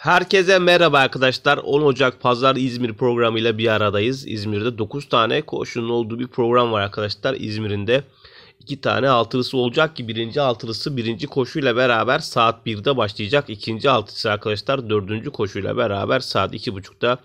Herkese merhaba arkadaşlar. 10 Ocak Pazar İzmir programıyla bir aradayız. İzmir'de 9 tane koşunun olduğu bir program var arkadaşlar. İzmir'in de 2 tane altılısı olacak ki birinci altılısı birinci koşuyla beraber saat 1'de başlayacak. İkinci altılısı arkadaşlar dördüncü koşuyla beraber saat 2.30'da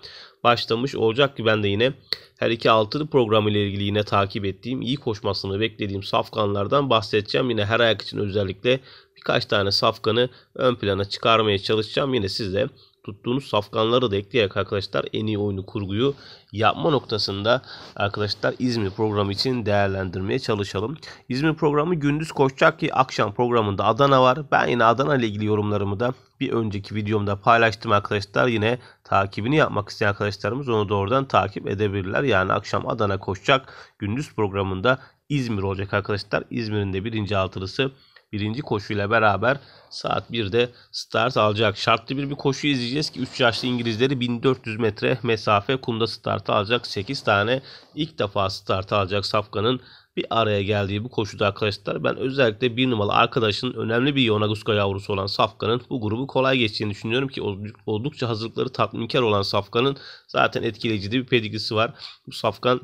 başlamış olacak ki ben de yine her iki altılı programı ile ilgili yine takip ettiğim, iyi koşmasını beklediğim safkanlardan bahsedeceğim. Yine her ayak için özellikle birkaç tane safkanı ön plana çıkarmaya çalışacağım. Yine siz de tuttuğunuz safkanları da ekleyerek arkadaşlar en iyi oyunu kurguyu yapma noktasında arkadaşlar İzmir programı için değerlendirmeye çalışalım. İzmir programı gündüz koşacak ki akşam programında Adana var. Ben yine Adana ile ilgili yorumlarımı da bir önceki videomda paylaştım arkadaşlar. Yine takibini yapmak isteyen arkadaşlarımız onu doğrudan takip edebilirler. Yani akşam Adana koşacak gündüz programında İzmir olacak arkadaşlar. İzmir'in de birinci altılısı birinci koşuyla beraber saat 1'de start alacak. Şartlı bir bir koşu izleyeceğiz ki 3 yaşlı İngilizleri 1400 metre mesafe kunda start alacak. 8 tane ilk defa start alacak Safkan'ın bir araya geldiği bu koşuda arkadaşlar ben özellikle bir numaralı arkadaşının önemli bir Yonaguska yavrusu olan Safkan'ın bu grubu kolay geçeceğini düşünüyorum ki oldukça hazırlıkları tatminkar olan Safkan'ın zaten etkileyici bir pedigrisi var. Bu Safkan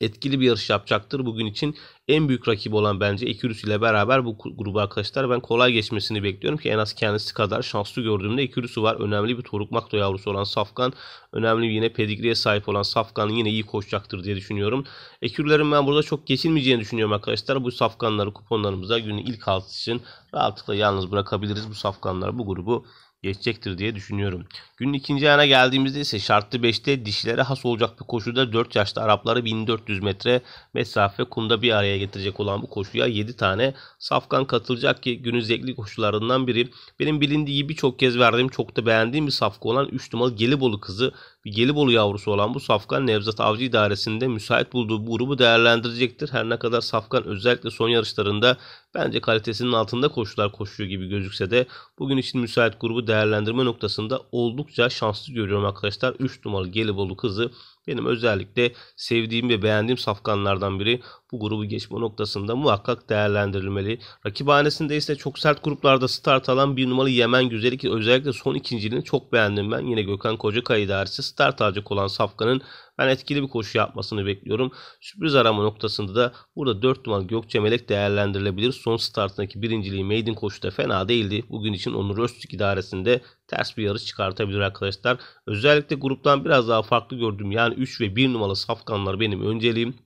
etkili bir yarış yapacaktır. Bugün için en büyük rakibi olan bence Ekürüs ile beraber bu grubu arkadaşlar ben kolay geçmesini bekliyorum ki en az kendisi kadar şanslı gördüğümde Ekürüs'ü var. Önemli bir Toruk Makto yavrusu olan Safkan. Önemli yine pedigriye sahip olan Safkan yine iyi koşacaktır diye düşünüyorum. Ekürülerin ben burada çok geçilmeyeceğini düşünüyorum arkadaşlar. Bu Safkanları kuponlarımıza günün ilk altı için rahatlıkla yalnız bırakabiliriz bu Safkanları bu grubu geçecektir diye düşünüyorum. Gün ikinci ayına geldiğimizde ise şartlı 5'te dişilere has olacak bir koşuda 4 yaşlı Arapları 1400 metre mesafe kumda bir araya getirecek olan bu koşuya 7 tane safkan katılacak ki günün zevkli koşularından biri. Benim bilindiği birçok kez verdiğim çok da beğendiğim bir safka olan 3 numaralı Gelibolu kızı bir Gelibolu yavrusu olan bu safkan Nevzat Avcı idaresinde müsait bulduğu bu grubu değerlendirecektir. Her ne kadar safkan özellikle son yarışlarında bence kalitesinin altında koşular koşuyor gibi gözükse de bugün için müsait grubu değerlendirme noktasında oldukça şanslı görüyorum arkadaşlar. 3 numaralı Gelibolu kızı benim özellikle sevdiğim ve beğendiğim safkanlardan biri bu grubu geçme noktasında muhakkak değerlendirilmeli. Rakibhanesinde ise çok sert gruplarda start alan bir numaralı Yemen Güzeli ki özellikle son ikinciliğini çok beğendim ben. Yine Gökhan Kocakay idaresi start alacak olan Safkan'ın ben etkili bir koşu yapmasını bekliyorum. Sürpriz arama noktasında da burada 4 numaralı Gökçe Melek değerlendirilebilir. Son startındaki birinciliği maiden koşuda fena değildi. Bugün için Onur Öztürk idaresinde ters bir yarış çıkartabilir arkadaşlar. Özellikle gruptan biraz daha farklı gördüm. Yani 3 ve 1 numaralı safkanlar benim önceliğim.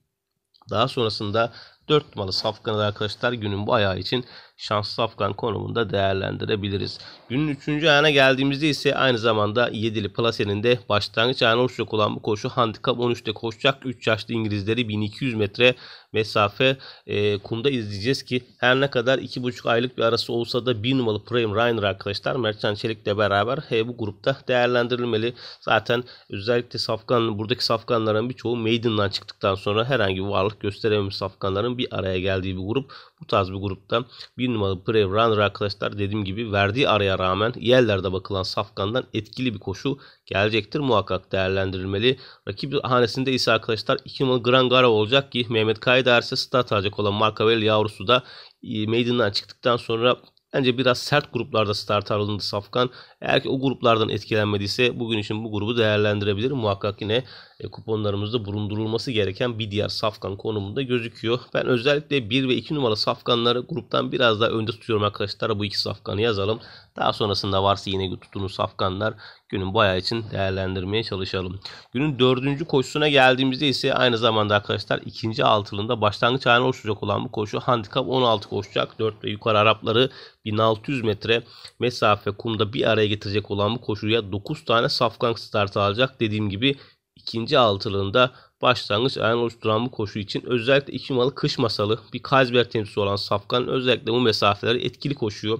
Daha sonrasında 4 numaralı safkanı arkadaşlar günün bu ayağı için şanslı Afgan konumunda değerlendirebiliriz. Günün 3. ayağına geldiğimizde ise aynı zamanda Yedili Plase'nin de başlangıç ayağına uçacak olan bu koşu handikap 13'te koşacak. 3 yaşlı İngilizleri 1200 metre mesafe e, kumda izleyeceğiz ki her ne kadar 2,5 aylık bir arası olsa da 1 numaralı Prime Rainer arkadaşlar Mertcan de beraber e, bu grupta değerlendirilmeli. Zaten özellikle safkan buradaki safkanların birçoğu Maiden'dan çıktıktan sonra herhangi bir varlık gösterememiş safkanların bir araya geldiği bir grup. Bu tarz bir grupta 1 bir numaralı Prev runner arkadaşlar dediğim gibi verdiği araya rağmen yerlerde bakılan Safkan'dan etkili bir koşu gelecektir. Muhakkak değerlendirilmeli. Rakip hanesinde ise arkadaşlar 2 numaralı Grand Garo olacak ki Mehmet Kaya derse start alacak olan Markavel yavrusu da e, meydana çıktıktan sonra Bence biraz sert gruplarda start alındı Safkan. Eğer ki o gruplardan etkilenmediyse bugün için bu grubu değerlendirebilir. Muhakkak yine e, kuponlarımızda bulundurulması gereken bir diğer Safkan konumunda gözüküyor. Ben özellikle 1 ve 2 numara Safkanları gruptan biraz daha önde tutuyorum arkadaşlar. Bu iki Safkan'ı yazalım. Daha sonrasında varsa yine tutunuz Safkanlar günün bayağı için değerlendirmeye çalışalım. Günün dördüncü koşusuna geldiğimizde ise aynı zamanda arkadaşlar ikinci altılında başlangıç ayağına oluşacak olan bu koşu handikap 16 koşacak. 4 ve yukarı Arapları 1600 metre mesafe kumda bir araya getirecek olan bu koşuya 9 tane safkan start alacak. Dediğim gibi ikinci altılığında başlangıç ayağını oluşturan bu koşu için özellikle iki numaralı kış masalı bir Kaysberg temsilcisi olan Safkan özellikle bu mesafeleri etkili koşuyor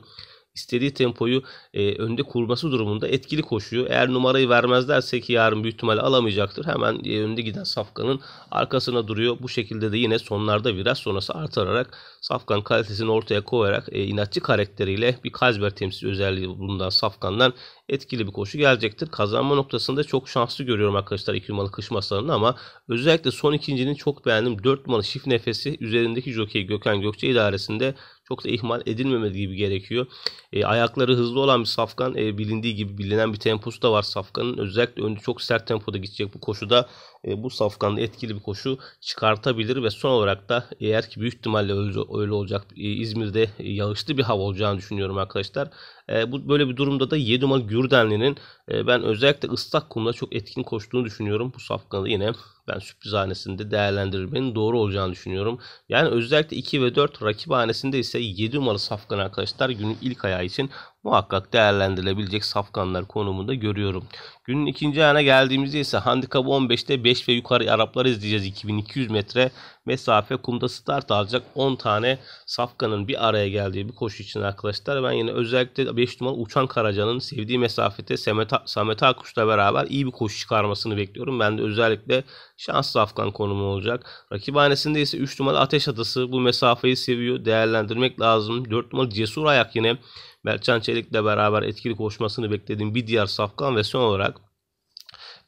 istediği tempoyu e, önde kurması durumunda etkili koşuyor. Eğer numarayı vermezlerse ki yarın büyük ihtimalle alamayacaktır. Hemen e, önde giden Safkan'ın arkasına duruyor. Bu şekilde de yine sonlarda biraz sonrası artırarak Safkan kalitesini ortaya koyarak e, inatçı karakteriyle bir Kazber temsil özelliği bulunan Safkan'dan etkili bir koşu gelecektir. Kazanma noktasında çok şanslı görüyorum arkadaşlar 2 numaralı kış masalarını ama özellikle son ikincinin çok beğendim. 4 numaralı şif nefesi üzerindeki jockey Gökhan Gökçe idaresinde çok da ihmal edilmemesi gibi gerekiyor. E, ayakları hızlı olan bir Safkan e, bilindiği gibi bilinen bir temposu da var Safkan'ın. Özellikle önde çok sert tempoda gidecek bu koşuda e, bu Safkan'da etkili bir koşu çıkartabilir ve son olarak da eğer ki büyük ihtimalle öyle, öyle olacak e, İzmir'de e, yağışlı bir hava olacağını düşünüyorum arkadaşlar. E, bu böyle bir durumda da 7 numaralı Gürdenli'nin e, ben özellikle ıslak kumda çok etkin koştuğunu düşünüyorum. Bu safkanı yine ben sürpriz hanesinde değerlendirmenin doğru olacağını düşünüyorum. Yani özellikle 2 ve 4 rakip hanesinde ise 7 numaralı safkan arkadaşlar günün ilk ayağı için muhakkak değerlendirilebilecek safkanlar konumunda görüyorum. Günün ikinci ayına geldiğimizde ise handikap 15'te 5 ve yukarı Arapları izleyeceğiz. 2200 metre mesafe kumda start alacak 10 tane safkanın bir araya geldiği bir koşu için arkadaşlar. Ben yine özellikle 5 numara Uçan Karaca'nın sevdiği mesafete Samet, Samet Akuş'la beraber iyi bir koşu çıkarmasını bekliyorum. Ben de özellikle şans safkan konumu olacak. Rakibhanesinde ise 3 numara Ateş Adası bu mesafeyi seviyor. Değerlendirmek lazım. 4 numara Cesur Ayak yine Berçan Çelik'le beraber etkili koşmasını beklediğim bir diğer safkan ve son olarak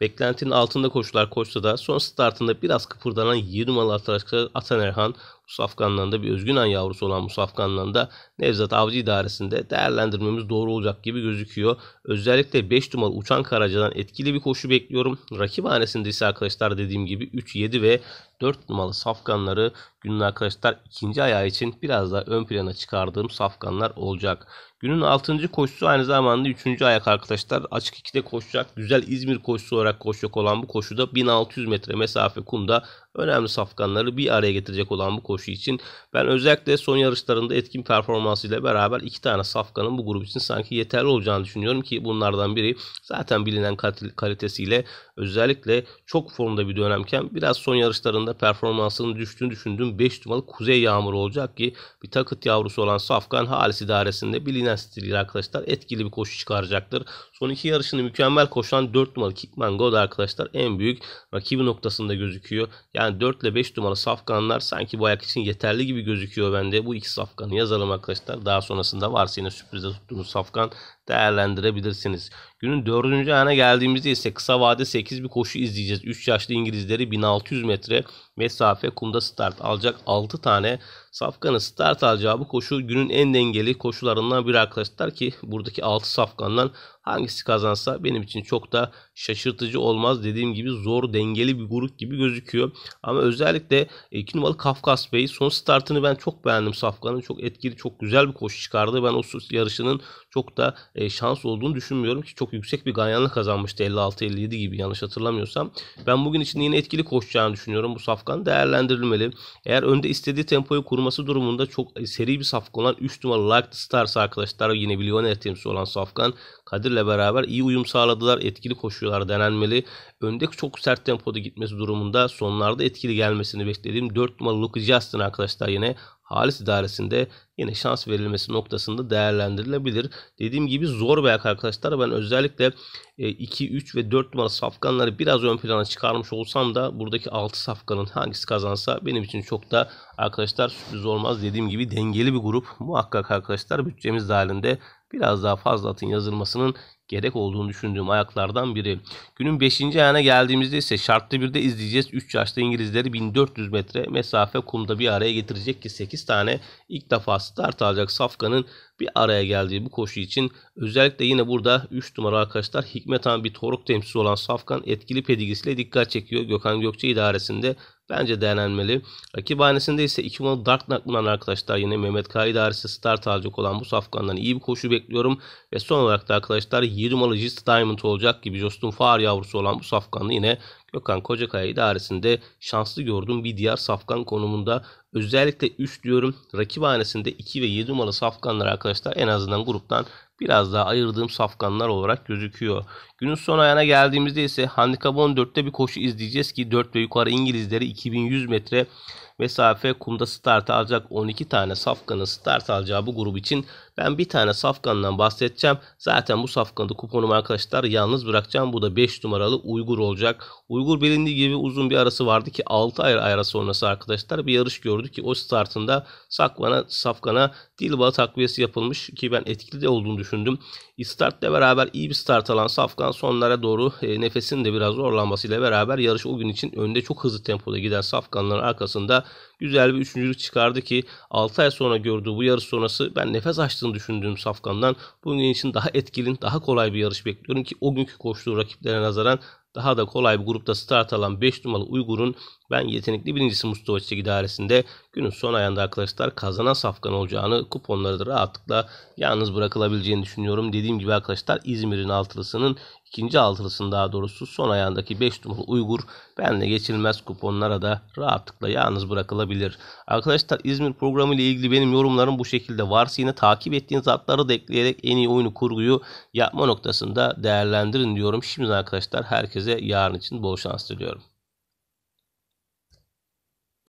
beklentinin altında koşular koşsa da son startında biraz kıpırdanan 7 numaralı arkadaşlar Atan Erhan Musafkanlan'da bir özgün Özgünan yavrusu olan Musafkanlan'da Nevzat Avcı idaresinde değerlendirmemiz doğru olacak gibi gözüküyor. Özellikle 5 numaralı Uçan Karaca'dan etkili bir koşu bekliyorum. Rakip hanesinde ise arkadaşlar dediğim gibi 3, 7 ve 4 numaralı safkanları günün arkadaşlar ikinci ayağı için biraz daha ön plana çıkardığım safkanlar olacak. Günün 6. koşusu aynı zamanda 3. ayak arkadaşlar. Açık 2'de koşacak. Güzel İzmir koşusu olarak koşacak olan bu koşuda 1600 metre mesafe kumda önemli safkanları bir araya getirecek olan bu koşu için ben özellikle son yarışlarında etkin performansıyla beraber iki tane safkanın bu grup için sanki yeterli olacağını düşünüyorum ki bunlardan biri zaten bilinen kalitesiyle özellikle çok formda bir dönemken biraz son yarışlarında performansının düştüğünü düşündüğüm 5 numaralı Kuzey yağmur olacak ki bir takıt yavrusu olan Safkan Halis idaresinde bilinen stiliyle arkadaşlar etkili bir koşu çıkaracaktır. Son iki yarışını mükemmel koşan 4 numaralı Kikman God arkadaşlar en büyük rakibi noktasında gözüküyor. Yani yani 4 ile 5 numara safkanlar sanki bu ayak için yeterli gibi gözüküyor bende. Bu iki safkanı yazalım arkadaşlar. Daha sonrasında varsa yine sürprize tuttuğumuz safkan değerlendirebilirsiniz. Günün dördüncü ayına geldiğimizde ise kısa vade 8 bir koşu izleyeceğiz. 3 yaşlı İngilizleri 1600 metre mesafe kumda start alacak. 6 tane safkanın start alacağı bu koşu günün en dengeli koşularından biri arkadaşlar ki buradaki 6 safkandan hangisi kazansa benim için çok da şaşırtıcı olmaz. Dediğim gibi zor dengeli bir grup gibi gözüküyor. Ama özellikle 2 numaralı Kafkas Bey son startını ben çok beğendim safkanın. Çok etkili çok güzel bir koşu çıkardı. Ben o yarışının çok da e, şans olduğunu düşünmüyorum ki çok yüksek bir ganyanla kazanmıştı 56-57 gibi yanlış hatırlamıyorsam. Ben bugün için yine etkili koşacağını düşünüyorum. Bu safkan değerlendirilmeli. Eğer önde istediği tempoyu kurması durumunda çok e, seri bir safkan olan 3 numaralı Like the Stars arkadaşlar yine milyoner temsilcisi olan safkan Kadir'le beraber iyi uyum sağladılar. Etkili koşuyorlar denenmeli. Önde çok sert tempoda gitmesi durumunda sonlarda etkili gelmesini beklediğim 4 numaralı Luke Justin arkadaşlar yine halis idaresinde yine şans verilmesi noktasında değerlendirilebilir. Dediğim gibi zor bir ayak arkadaşlar. Ben özellikle 2, e, 3 ve 4 numara safkanları biraz ön plana çıkarmış olsam da buradaki 6 safkanın hangisi kazansa benim için çok da arkadaşlar sürpriz olmaz. Dediğim gibi dengeli bir grup. Muhakkak arkadaşlar bütçemiz dahilinde biraz daha fazla atın yazılmasının gerek olduğunu düşündüğüm ayaklardan biri. Günün 5. ayağına geldiğimizde ise şartlı bir de izleyeceğiz. 3 yaşlı İngilizleri 1400 metre mesafe kumda bir araya getirecek ki 8 tane ilk defa start alacak Safkan'ın bir araya geldiği bu koşu için özellikle yine burada 3 numara arkadaşlar Hikmet Han bir toruk temsilcisi olan Safkan etkili pedigisiyle dikkat çekiyor. Gökhan Gökçe idaresinde Bence denenmeli. Rakibhanesinde ise 2 numaralı Dark Knight Knuckle'dan arkadaşlar yine Mehmet K. idaresi start alacak olan bu safkandan iyi bir koşu bekliyorum. Ve son olarak da arkadaşlar 7 numaralı Gist Diamond olacak gibi Justin Far yavrusu olan bu safkanı yine Gökhan Kocakaya'yı dairesinde şanslı gördüğüm bir diğer safkan konumunda. Özellikle 3 diyorum. Rakibhanesinde 2 ve 7 numaralı safkanlar arkadaşlar en azından gruptan biraz daha ayırdığım safkanlar olarak gözüküyor. Günün son ayağına geldiğimizde ise Handikap 14'te bir koşu izleyeceğiz ki 4 ve yukarı İngilizleri 2100 metre mesafe kumda start alacak 12 tane safkanın start alacağı bu grup için ben bir tane safkandan bahsedeceğim. Zaten bu safkanı kuponum arkadaşlar yalnız bırakacağım. Bu da 5 numaralı Uygur olacak. Uygur bilindiği gibi uzun bir arası vardı ki 6 ay ara sonrası arkadaşlar bir yarış gördü ki o startında Sakvan'a, Safkan'a dil takviyesi yapılmış ki ben etkili de olduğunu düşündüm. Startla beraber iyi bir start alan Safkan sonlara doğru e, nefesin de biraz zorlanmasıyla beraber yarış o gün için önde çok hızlı tempoda giden Safkanların arkasında güzel bir üçüncülük çıkardı ki 6 ay sonra gördüğü bu yarış sonrası ben nefes açtım olsun düşündüğüm safkandan. Bugün için daha etkili, daha kolay bir yarış bekliyorum ki o günkü koştuğu rakiplere nazaran daha da kolay bir grupta start alan 5 numaralı Uygur'un ben yetenekli birincisi Mustafa Çiçek idaresinde günün son ayında arkadaşlar kazanan safkan olacağını kuponları da rahatlıkla yalnız bırakılabileceğini düşünüyorum. Dediğim gibi arkadaşlar İzmir'in altılısının ikinci altılısının daha doğrusu son ayağındaki 5 numaralı Uygur benle geçilmez kuponlara da rahatlıkla yalnız bırakılabilir. Arkadaşlar İzmir programı ile ilgili benim yorumlarım bu şekilde. Varsa yine takip ettiğiniz atları da ekleyerek en iyi oyunu kurguyu yapma noktasında değerlendirin diyorum. Şimdi arkadaşlar herkese yarın için bol şans diliyorum.